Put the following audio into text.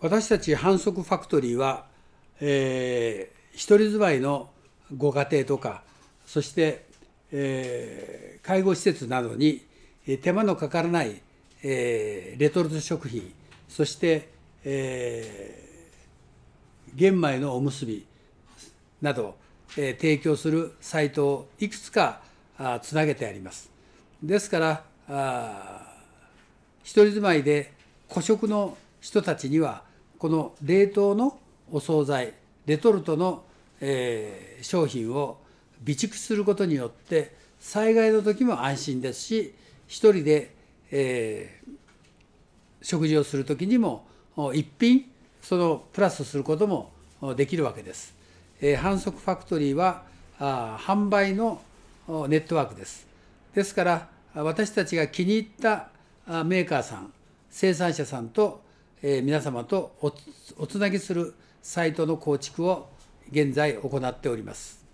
私たち反則ファクトリーは、えー、一人住まいのご家庭とかそして、えー、介護施設などに手間のかからない、えー、レトルト食品そして、えー、玄米のおむすびなど、えー、提供するサイトをいくつかあつなげてあります。ですからあ一人住まいで孤食の人たちにはこの冷凍のお惣菜レトルトの、えー、商品を備蓄することによって災害の時も安心ですし一人で、えー、食事をする時にも一品そのプラスすることもできるわけです。えー、反則ファクトリーはあ販売のネットワークです。ですから私たちが気に入ったメーカーさん生産者さんとえー、皆様とおつなぎするサイトの構築を現在行っております。